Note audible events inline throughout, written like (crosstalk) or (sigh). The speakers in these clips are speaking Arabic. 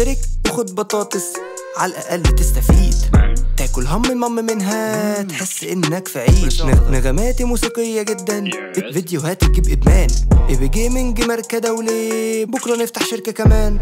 اشترك وخد بطاطس على الاقل تستفيد تاكل هم المم منها تحس انك في عيد نغماتي موسيقيه جدا فيديوهات تجيب ادمان ايبي جيمنج ماركه دولي بكره نفتح شركه كمان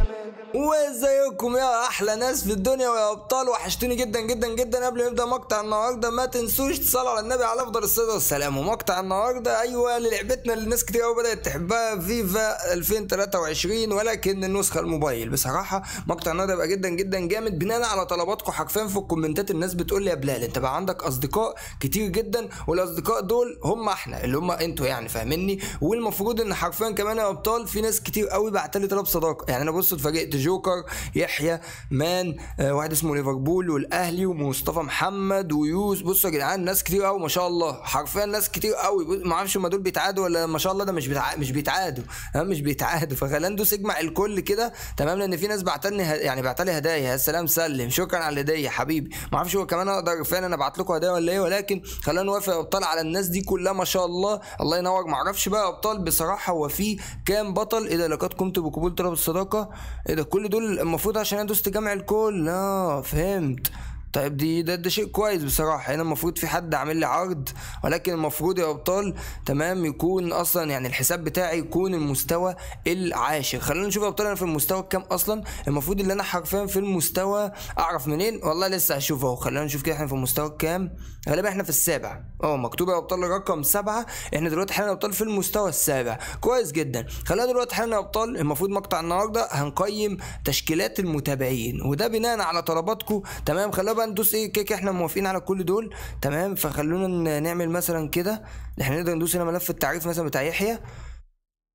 وازيكم يا احلى ناس في الدنيا ويا ابطال وحشتوني جدا جدا جدا قبل ما نبدا مقطع النهارده ما تنسوش تصلوا على النبي على افضل الصلاه والسلام ومقطع النهارده ايوه للعبتنا اللي ناس كتير قوي بدات تحبها فيفا 2023 ولكن النسخه الموبايل بصراحه مقطع النهارده بقى جدا جدا جامد بناء على طلباتكم حرفيا في الكومنتات الناس بتقول لي يا بلال انت بقى عندك اصدقاء كتير جدا والاصدقاء دول هم احنا اللي هم انتوا يعني فاهميني والمفروض ان حرفيا كمان يا ابطال في ناس كتير قوي بعت لي طلب صداقه يعني انا بص اتفاجئت جوكر يحيى مان آه واحد اسمه ليفربول والاهلي ومصطفى محمد ويوس بصوا يا جدعان ناس كتير قوي ما شاء الله حرفيا ناس كتير قوي ما اعرفش هم دول بيتعادوا ولا ما شاء الله ده مش بتع... مش بيتعادوا تمام آه، مش بيتعادوا ندوس اجمع الكل كده تمام لان في ناس بعتلني ه... يعني بعتلي هدايا يا سلام سلم شكرا على الهديه حبيبي ما اعرفش هو كمان اقدر فعلا انا ابعت لكم هدايا ولا ايه ولكن خلينا نوافق ابطال على الناس دي كلها ما شاء الله الله ينور ما اعرفش بقى ابطال بصراحه هو في كام بطل ايه ده لقد قمت بقبول طلب الصداقه ايه ده كل دول المفروض عشان انا دوست جمع الكل اه فهمت طيب دي ده, ده شيء كويس بصراحه هنا يعني المفروض في حد عامل لي عرض ولكن المفروض يا ابطال تمام يكون اصلا يعني الحساب بتاعي يكون المستوى العاشر خلينا نشوف يا ابطال انا في المستوى الكام اصلا المفروض اللي انا حرفيا في المستوى اعرف منين والله لسه هشوف اهو خلينا نشوف كده احنا في المستوى الكام غالبا احنا في السابع اه مكتوب يا ابطال رقم سبعة احنا دلوقتي حاليا يا ابطال في المستوى السابع كويس جدا خلينا دلوقتي حاليا يا ابطال المفروض مقطع النهارده هنقيم تشكيلات المتابعين وده بناء على طلباتكم تمام خلينا بقى ندوس ايه كيك احنا موافقين على كل دول تمام فخلونا نعمل مثلا كده احنا نقدر ندوس هنا ملف التعريف مثلا بتاع يحيى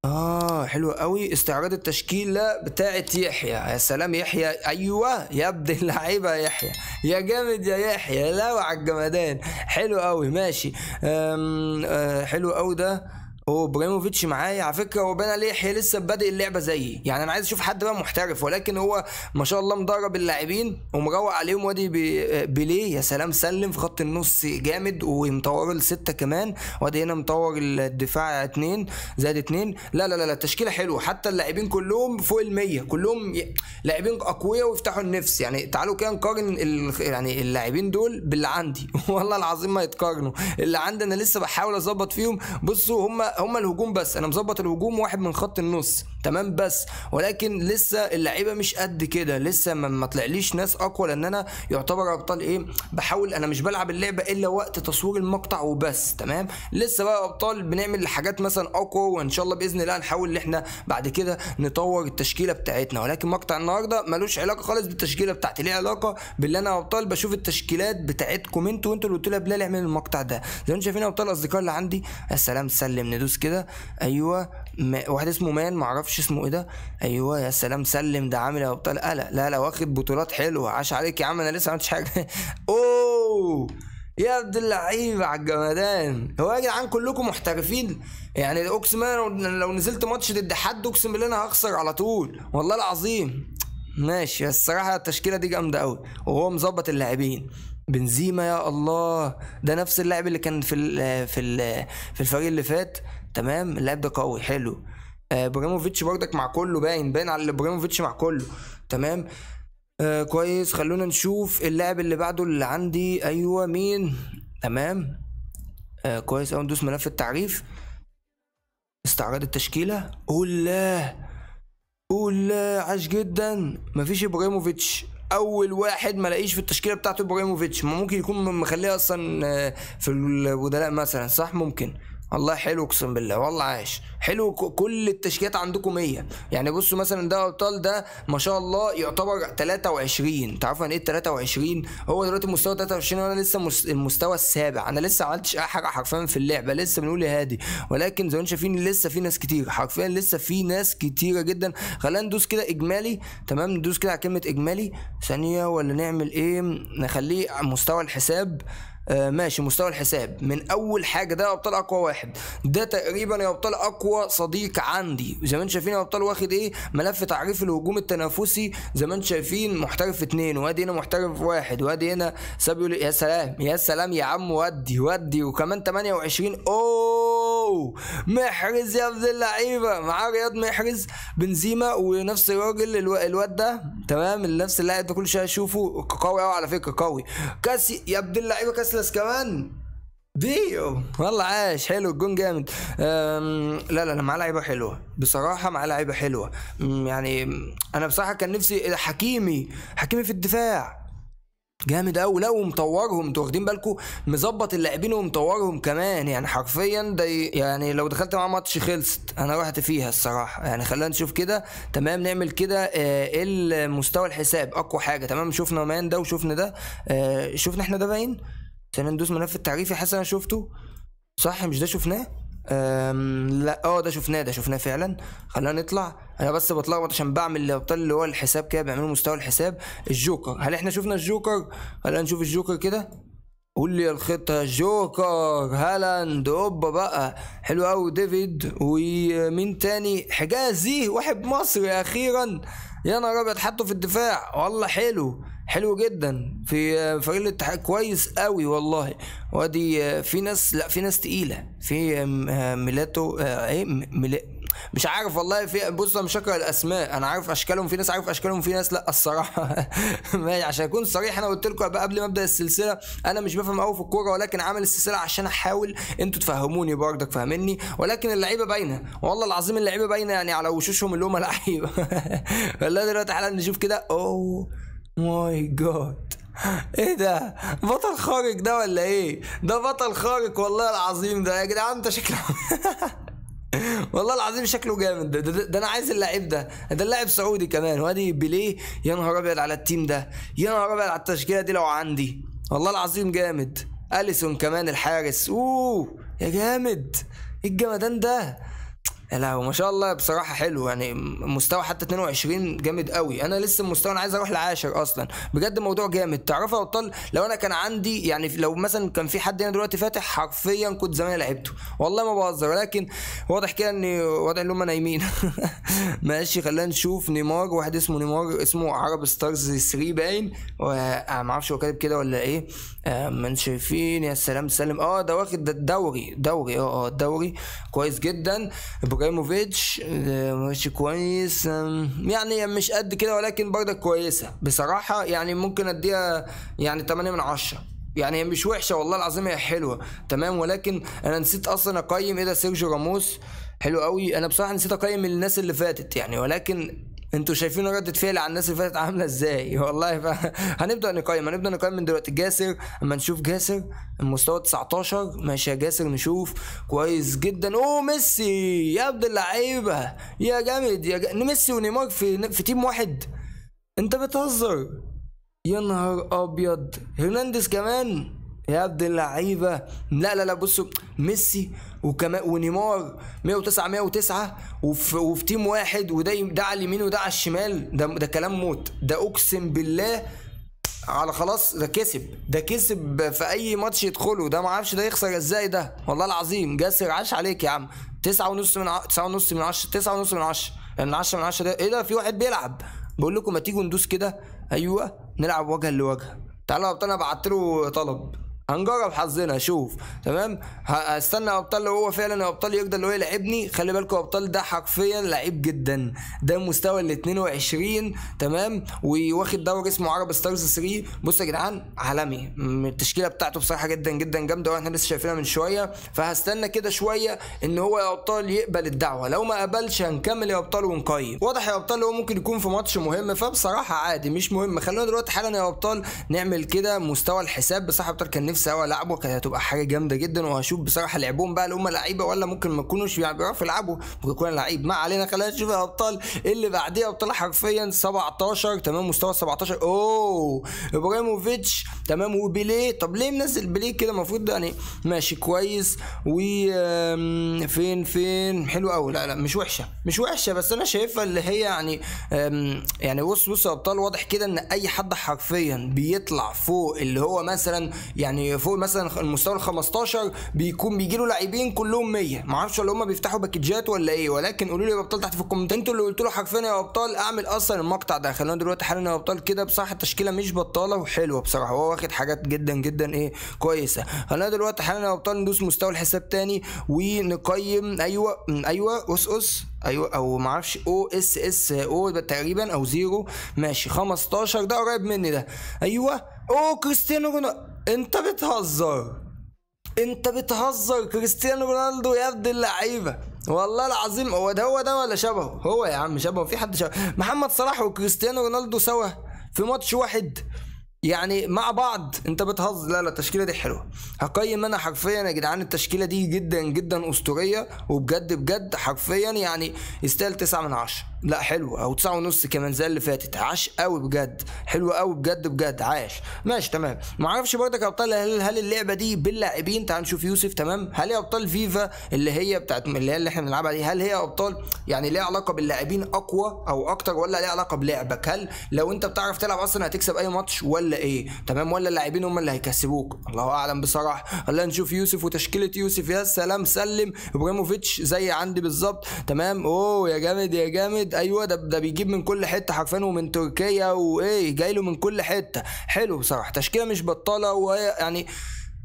اه حلو قوي استعراض التشكيله بتاعت يحيى يا سلام يحيى ايوه يا ابن اللعيبه يا يحيى يا جامد يا يحيى لو على الجمدان حلو قوي ماشي آه حلو قوي ده هو ابراهيموفيتش معايا على فكره هو بنا ليحيى لسه بادئ اللعبه زيي يعني انا عايز اشوف حد بقى محترف ولكن هو ما شاء الله مدرب اللاعبين ومروق عليهم وادي بيليه يا سلام سلم في خط النص جامد ومطور الستة كمان وادي هنا مطور الدفاع اتنين زائد اتنين لا لا لا, التشكيله حلوه حتى اللاعبين كلهم فوق ال 100 كلهم لاعبين اقوياء ويفتحوا النفس يعني تعالوا كده نقارن يعني اللاعبين دول باللي عندي (laughs) والله العظيم ما يتقارنوا اللي عندي انا لسه بحاول اظبط فيهم بصوا هم هم الهجوم بس انا مظبط الهجوم واحد من خط النص تمام بس ولكن لسه اللعيبه مش قد كده لسه ما طلعليش ناس اقوى لان انا يعتبر ابطال ايه بحاول انا مش بلعب اللعبه الا وقت تصوير المقطع وبس تمام لسه بقى ابطال بنعمل حاجات مثلا اقوى وان شاء الله باذن الله نحاول ان احنا بعد كده نطور التشكيله بتاعتنا ولكن مقطع النهارده ملوش علاقه خالص بالتشكيله بتاعتي ليه علاقه باللي انا ابطال بشوف التشكيلات بتاعتكم انتوا وانتوا اللي قلتوا لي بلال اعمل المقطع ده زي ما انتم شايفين ابطال الاصدقاء اللي عندي السلام سلم فيروس كده ايوه ما واحد اسمه مان معرفش اسمه ايه ده ايوه يا سلام سلم ده عامل يا ابطال قلق لا لا واخد بطولات حلوه عاش عليك يا عم انا لسه ما عملتش حاجه (laughs) اوه يا ابن اللعيب على الجمدان هو يا جدعان كلكم محترفين يعني اقسم لو نزلت ماتش ضد حد اقسم بالله انا هخسر على طول والله العظيم ماشي الصراحه التشكيله دي جامده أوي وهو مظبط اللاعبين بنزيما يا الله ده نفس اللاعب اللي كان في الـ في الـ في الفريق اللي فات تمام اللاعب ده قوي حلو آه، ابراهيموفيتش بردك مع كله باين باين على ابراهيموفيتش مع كله تمام آه كويس خلونا نشوف اللاعب اللي بعده اللي عندي ايوه مين تمام آه كويس اوي ندوس ملف التعريف استعراض التشكيله الله عاش جدا مفيش ابراهيموفيتش اول واحد ما لاقيش في التشكيله بتاعته ابراهيموفيتش ممكن يكون مخليه اصلا آه، في البدلاء مثلا صح ممكن والله حلو اقسم بالله والله عاش حلو كل التشكيلات عندكم 100 يعني بصوا مثلا ده ابطال ده ما شاء الله يعتبر 23 تعرفوا يعني ايه 23 هو دلوقتي مستوى 23 وانا لسه المستوى السابع انا لسه ما عملتش اي حاجه حرفيا في اللعبه لسه بنقول يا هادي ولكن زي ما انتم شايفين لسه في ناس كتير حرفيا لسه في ناس كتيره جدا خلينا ندوس كده اجمالي تمام ندوس كده على كلمه اجمالي ثانيه ولا نعمل ايه نخليه مستوى الحساب آه، ماشي مستوى الحساب من اول حاجه ده ابطال اقوى واحد ده تقريبا يا ابطال اقوى صديق عندي زي ما انتم شايفين يا ابطال واخد ايه ملف تعريف الهجوم التنافسي زي ما انتم شايفين محترف اتنين وادي هنا محترف واحد وادي هنا سابيو يا سلام يا سلام يا عم ودي ودي وكمان 28 اوه محرز يا ابن اللعيبه معاه رياض محرز بنزيما ونفس الراجل الواد ده تمام اللي نفس اللاعب ده كل شويه اشوفه قوي قوي على فكره قوي كاسي يا ابن اللعيبه كاسلاس كمان ديو والله عاش حلو الجون جامد لا لا انا معاه لعيبه حلوه بصراحه معاه لعيبه حلوه يعني انا بصراحه كان نفسي حكيمي حكيمي في الدفاع جامد قوي لا ومطورهم انتوا واخدين بالكم مظبط اللاعبين ومطورهم كمان يعني حرفيا ده يعني لو دخلت مع ماتش خلصت انا رحت فيها الصراحه يعني خلينا نشوف كده تمام نعمل كده آه، المستوى الحساب اقوى حاجه تمام شفنا مان ده وشفنا ده اه شفنا احنا ده باين عشان ندوس ملف التعريفي انا شفته صح مش ده شفناه لا اه ده شفناه ده شفناه فعلا خلينا نطلع انا بس بتلخبط عشان بعمل اللي هو الحساب كده بيعملوا مستوى الحساب الجوكر هل احنا شفنا الجوكر خلينا نشوف الجوكر كده قول لي الخطة جوكر هالاند اوبا بقى حلو قوي ديفيد ومين تاني حجازي واحد مصري اخيرا يا نهار ابيض حطه في الدفاع والله حلو حلو جدا في فريق الاتحاد كويس قوي والله وادي آه، في ناس لا في ناس تقيله في آه، ميلاتو آه، ايه مش عارف والله في بص انا مش هكره الاسماء انا عارف اشكالهم في ناس عارف اشكالهم في ناس لا الصراحه (laughs) عشان اكون صريح انا قلت لكم قبل ما ابدا السلسله انا مش بفهم قوي في الكوره ولكن عامل السلسله عشان احاول انتوا تفهموني برضك فاهمني ولكن اللعيبه باينه والله العظيم اللعيبه باينه يعني على وشوشهم اللي هم لعيبه والله (laughs) دلوقتي حالا نشوف كده اوه ماي جاد ايه ده بطل خارق ده ولا ايه ده بطل خارق والله العظيم ده يا جدعان انت شكله (laughs) (laughs) والله العظيم شكله جامد ده, ده, ده انا عايز اللاعب ده ده اللاعب سعودي كمان وادي بيليه يا نهار ابيض على التيم ده يا نهار ابيض على التشكيله دي لو عندي والله العظيم جامد اليسون كمان الحارس اوه يا جامد ايه الجمدان ده لا ما شاء الله بصراحه حلو يعني مستوى حتى 22 جامد قوي انا لسه المستوى انا عايز اروح لعاشر اصلا بجد موضوع جامد تعرفوا يا ابطال لو انا كان عندي يعني لو مثلا كان في حد هنا دلوقتي فاتح حرفيا كنت زمان لعبته والله ما بهزر ولكن واضح كده ان واضح ان هما نايمين (laughs) ماشي خلينا نشوف نيمار واحد اسمه نيمار اسمه عرب ستارز 3 باين آه، ما اعرفش هو كاتب كده ولا ايه آه، من شايفين يا سلام سلم اه ده واخد الدوري دوري اه اه الدوري كويس جدا ابراهيموفيتش آه، ماشي كويس يعني مش قد كده ولكن برضك كويسه بصراحه يعني ممكن اديها يعني 8 من 10 يعني هي مش وحشه والله العظيم هي حلوه تمام ولكن انا نسيت اصلا اقيم ايه ده سيرجيو راموس حلو قوي انا بصراحه نسيت اقيم الناس اللي فاتت يعني ولكن انتوا شايفين ردة فعل على الناس اللي فاتت عامله ازاي والله ف... هنبدا نقيم هنبدا نقيم من دلوقتي جاسر اما نشوف جاسر المستوى 19 ماشي يا جاسر نشوف كويس جدا اوه ميسي يا ابن اللعيبه يا جامد يا ج... ميسي ونيمار في في تيم واحد انت بتهزر يا نهار ابيض هرنانديز كمان يا ابن اللعيبه لا لا لا بصوا ميسي وكمان ونيمار 109 109 وفي, وفي تيم واحد وده ده على اليمين وده على الشمال ده ده كلام موت ده اقسم بالله على خلاص ده كسب ده كسب في اي ماتش يدخله ده ما اعرفش ده يخسر ازاي ده والله العظيم جاسر عاش عليك يا عم 9 ونص من 9 ونص من 10 9 ونص من 10 يعني 10 من 10 ده ايه ده في واحد بيلعب بقول لكم ما تيجوا ندوس كده ايوه نلعب وجها لوجه تعالوا يا ابطال انا بعت له طلب هنجرب حظنا شوف تمام هستنى ابطال لو هو فعلا ابطال يقدر لو يلعبني خلي بالكم ابطال ده حرفيا لعيب جدا ده مستوى ال 22 تمام وواخد دوري اسمه عرب ستارز 3 بص يا جدعان عالمي التشكيله بتاعته بصراحه جدا جدا جامده واحنا لسه شايفينها من شويه فهستنى كده شويه ان هو يا ابطال يقبل الدعوه لو ما قبلش هنكمل يا ابطال ونقيم واضح يا ابطال هو ممكن يكون في ماتش مهم فبصراحه عادي مش مهم خلونا دلوقتي حالا يا ابطال نعمل كده مستوى الحساب بصراحه ابطال كان نفسي قوي العبه كانت هتبقى حاجه جامده جدا وهشوف بصراحه لعبهم بقى اللي هم لعيبه ولا ممكن ما يكونوش بيعرفوا يلعبوا ممكن يكون لعيب ما علينا خلينا نشوف يا ابطال اللي بعديه ابطال حرفيا 17 تمام مستوى 17 اوه ابراهيموفيتش تمام وبيليه طب ليه منزل بيليه كده المفروض يعني ماشي كويس و فين فين حلو قوي لا لا مش وحشه مش وحشه بس انا شايفها اللي هي يعني يعني بص بص يا ابطال واضح كده ان اي حد حرفيا بيطلع فوق اللي هو مثلا يعني يعني فوق مثلا المستوى ال 15 بيكون بيجي له لاعبين كلهم 100 ما اعرفش ولا هم بيفتحوا باكجات ولا ايه ولكن قولوا لي يا ابطال تحت في الكومنت انتوا اللي قلتوا له حرفيا يا ابطال اعمل اصلا المقطع ده خلونا دلوقتي حالا يا ابطال كده بصراحه التشكيله مش بطاله وحلوه بصراحه هو واخد حاجات جدا جدا ايه كويسه خلونا دلوقتي حالا يا ابطال ندوس مستوى الحساب تاني ونقيم ايوه ايوه اس اس ايوه او ما اعرفش او اس اس او تقريبا او زيرو ماشي 15 ده قريب مني ده ايوه او كريستيانو رونالدو انت بتهزر انت بتهزر كريستيانو رونالدو يا ابن اللعيبه والله العظيم هو ده هو ده ولا شبهه هو يا عم شبهه في حد شبهه محمد صلاح وكريستيانو رونالدو سوا في ماتش واحد يعني مع بعض انت بتهزر لا لا التشكيله دي حلوه هقيم انا حرفيا يا جدعان التشكيله دي جدا جدا اسطوريه وبجد بجد حرفيا يعني يستاهل 9 من 10 لا حلو او تسعة ونص كمان زي اللي فاتت عاش قوي بجد حلو قوي بجد بجد عاش ماشي تمام ما اعرفش برضك ابطال هل, هل اللعبه دي باللاعبين تعال نشوف يوسف تمام هل يا ابطال فيفا اللي هي بتاعت اللي هي اللي احنا بنلعبها دي هل هي ابطال يعني ليها علاقه باللاعبين اقوى او اكتر ولا ليها علاقه بلعبك هل لو انت بتعرف تلعب اصلا هتكسب اي ماتش ولا ايه تمام ولا اللاعبين هم اللي هيكسبوك الله اعلم بصراحه هلا نشوف يوسف وتشكيله يوسف يا سلام سلم ابراهيموفيتش زي عندي بالظبط تمام اوه يا جامد يا جامد ايوه ده ده بيجيب من كل حته حرفيا ومن تركيا وايه جاي له من كل حته حلو بصراحه تشكيله مش بطاله ويعني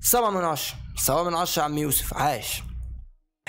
سبعة من عشرة سبعة من عشرة عم يوسف عاش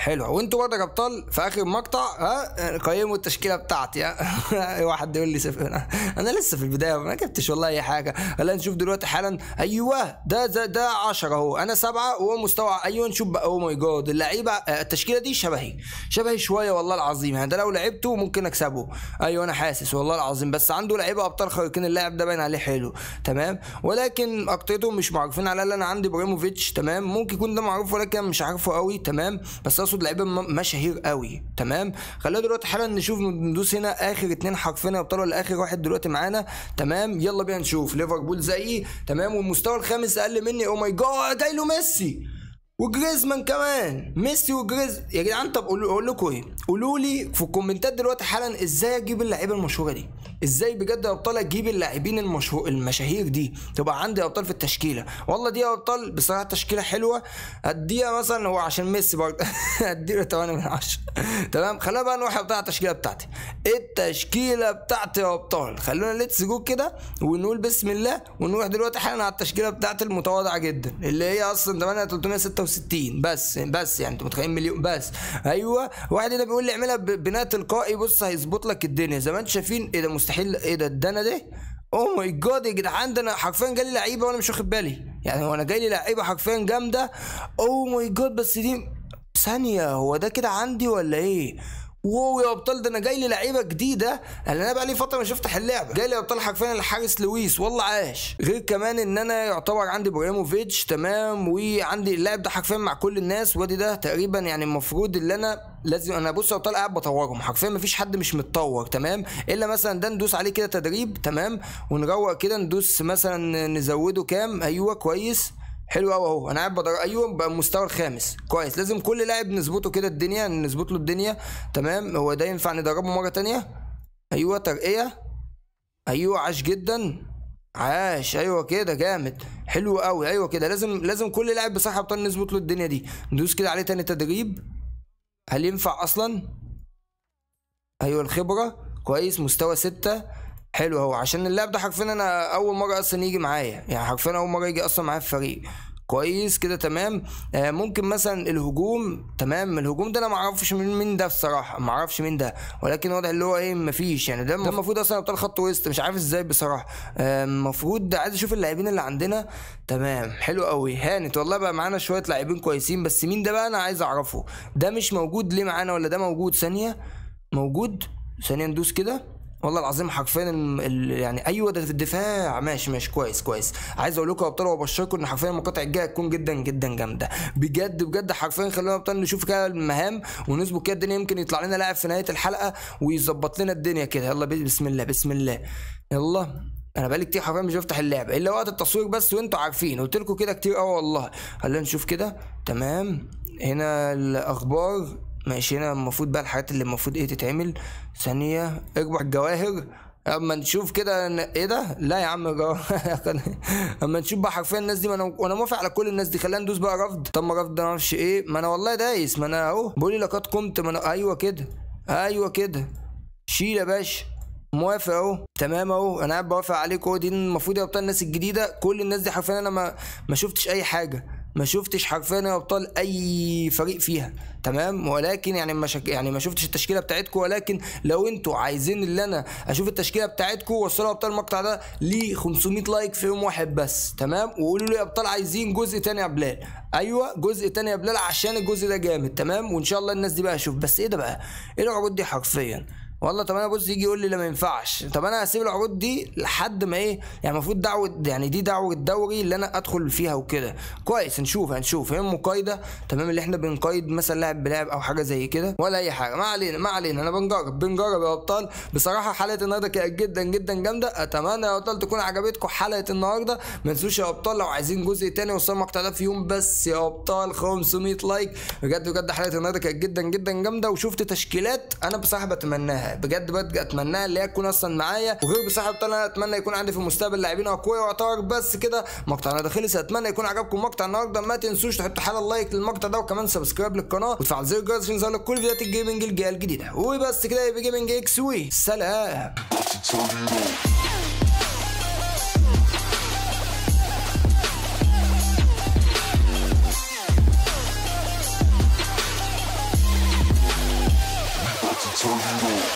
حلو وانتوا برضه يا ابطال في اخر مقطع ها قيموا التشكيله بتاعتي ها (laughs) واحد يقول لي سف... انا, أنا لسه في البدايه ما جبتش والله اي حاجه هلا نشوف دلوقتي حالا ايوه ده ده, ده 10 اهو انا سبعه وهو مستوى ايوه نشوف بقى او ماي جاد اللعيبه آه، التشكيله دي شبهي شبهي شويه والله العظيم يعني ده لو لعبته ممكن اكسبه ايوه انا حاسس والله العظيم بس عنده لعيبه ابطال خارقين اللاعب ده باين عليه حلو تمام ولكن اكترتهم مش معروفين على الاقل انا عندي ابراهيموفيتش تمام ممكن يكون ده معروف ولكن مش عارفه قوي تمام بس اقصد لعيبه مشاهير قوي تمام خلينا دلوقتي حالا نشوف ندوس هنا اخر اتنين حرفين يا ولا اخر واحد دلوقتي معانا تمام يلا بينا نشوف ليفربول زيي تمام والمستوى الخامس اقل مني او ماي جاد له ميسي وجريزمان كمان ميسي وجريز يا جدعان طب اقول لكم ايه قولوا لي في الكومنتات دلوقتي حالا ازاي اجيب اللعيبه المشهوره دي ازاي بجد يا ابطال اجيب اللاعبين المشهور المشاهير دي تبقى عندي ابطال في التشكيله والله دي يا ابطال بصراحه تشكيله حلوه هديها مثلا هو عشان ميسي برضه اديله (laughs) 8 من 10 تمام خلينا بقى نروح بتاع التشكيله بتاعتي إيه التشكيله بتاعتي يا ابطال خلونا ليتس جو كده ونقول بسم الله ونروح دلوقتي حالا على التشكيله بتاعتي المتواضعه جدا اللي هي اصلا 366 160 بس بس يعني انتوا متخيلين مليون بس ايوه واحد ده بيقول لي اعملها ببناء تلقائي بص هيظبط لك الدنيا زي ما انتم شايفين ايه ده مستحيل ايه ده الدنا ده او ماي جاد يا جدعان ده انا حرفيا جالي لعيبه وانا مش واخد بالي يعني هو انا لي لعيبه حرفيا جامده او ماي جاد بس دي ثانيه هو ده كده عندي ولا ايه واو يا ابطال ده انا جاي لي لعيبه جديده اللي يعني انا بقى لي فتره ما شفتش اللعبه جاي لي ابطال حرفيا الحارس لويس والله عاش غير كمان ان انا يعتبر عندي ابراهيموفيتش تمام وعندي اللاعب ده حرفيا مع كل الناس وادي ده تقريبا يعني المفروض اللي انا لازم انا بص ابطال قاعد بطورهم حرفيا مفيش حد مش متطور تمام الا مثلا ده ندوس عليه كده تدريب تمام ونروق كده ندوس مثلا نزوده كام ايوه كويس حلو قوي اهو انا قاعد بدر ايوه بقى المستوى الخامس كويس لازم كل لاعب نظبطه كده الدنيا نظبط له الدنيا تمام هو ده ينفع ندربه مره تانية ايوه ترقيه ايوه عاش جدا عاش ايوه كده جامد حلو قوي ايوه كده لازم لازم كل لاعب بصحه ابطال نظبط له الدنيا دي ندوس كده عليه تاني تدريب هل ينفع اصلا ايوه الخبره كويس مستوى ستة حلو هو عشان اللاعب ده حرفيا انا اول مره اصلا يجي معايا يعني حرفيا اول مره يجي اصلا معايا في الفريق كويس كده تمام آه ممكن مثلا الهجوم تمام الهجوم ده انا ما اعرفش مين مين ده الصراحه ما اعرفش مين ده ولكن واضح اللي هو ايه ما فيش يعني ده المفروض اصلا ابطال خط وسط مش عارف ازاي بصراحه آه، المفروض آه عايز اشوف اللاعبين اللي عندنا تمام حلو قوي هانت والله بقى معانا شويه لاعبين كويسين بس مين ده بقى انا عايز اعرفه ده مش موجود ليه معانا ولا ده موجود ثانيه موجود ثانيه ندوس كده والله العظيم حرفيا يعني ايوه ده في الدفاع ماشي ماشي كويس كويس عايز اقول لكم يا ابطال وابشركم ان حرفيا المقاطع الجايه هتكون جدا جدا جامده بجد بجد حرفيا خلونا ابطال نشوف كده المهام ونظبط كده الدنيا يمكن يطلع لنا لاعب في نهايه الحلقه ويظبط لنا الدنيا كده يلا بسم الله بسم الله يلا انا بقالي كتير حرفيا مش بفتح اللعبه الا وقت التصوير بس وانتوا عارفين قلت لكم كده كتير قوي آه والله خلينا نشوف كده تمام هنا الاخبار ماشي هنا المفروض بقى الحاجات اللي المفروض ايه تتعمل ثانية اجمع الجواهر اما نشوف كده ايه ده لا يا عم (laughs) اما نشوف بقى حرفيا الناس دي ما انا وانا موافق على كل الناس دي خلينا ندوس بقى رفض طب ما رفض ده ما اعرفش ايه ما انا والله دايس ما انا اهو بيقول لي لقد قمت ما انا ايوه كده ايوه كده شيل يا باشا موافق اهو تمام اهو انا قاعد بوافق عليك اهو دي المفروض يا ابطال الناس الجديده كل الناس دي حرفيا انا ما ما شفتش اي حاجه ما شفتش حرفيا يا ابطال اي فريق فيها تمام ولكن يعني ما شك... يعني ما شفتش التشكيله بتاعتكم ولكن لو انتوا عايزين اللي انا اشوف التشكيله بتاعتكم وصلوا يا ابطال المقطع ده ل 500 لايك في يوم واحد بس تمام وقولوا لي يا ابطال عايزين جزء تاني يا بلال ايوه جزء تاني يا بلال عشان الجزء ده جامد تمام وان شاء الله الناس دي بقى اشوف بس ايه ده بقى ايه العروض دي حرفيا والله طب انا بص يجي يقول لي لا ما ينفعش طب انا هسيب العروض دي لحد ما ايه يعني المفروض دعوه يعني دي دعوه الدوري اللي انا ادخل فيها وكده كويس نشوف هنشوف هي مقايده تمام اللي احنا بنقايد مثلا لاعب بلاعب او حاجه زي كده ولا اي حاجه ما علينا ما علينا انا بنجرب بنجرب يا ابطال بصراحه حلقه النهارده كانت جدا جدا جامده اتمنى يا ابطال تكون عجبتكم حلقه النهارده ما تنسوش يا ابطال لو عايزين جزء تاني وصلنا مقطع في يوم بس يا ابطال 500 لايك بجد بجد حلقه النهارده كانت جدا جدا جامده وشفت تشكيلات انا بصراحه بتمناها بجد بجد اتمناها ان هي تكون اصلا معايا وغير بصراحه بطل انا اتمنى يكون عندي في المستقبل لاعبين اقوياء واعتبر بس كده مقطعنا ده خلص اتمنى يكون عجبكم مقطع النهارده ما تنسوش تحطوا حاله لايك للمقطع ده وكمان سبسكرايب للقناه وتفعل زر الجرس عشان يظهر لك كل فيديوهات الجيمنج الجايه الجديده وبس كده يبقى جيمنج اكس وي سلام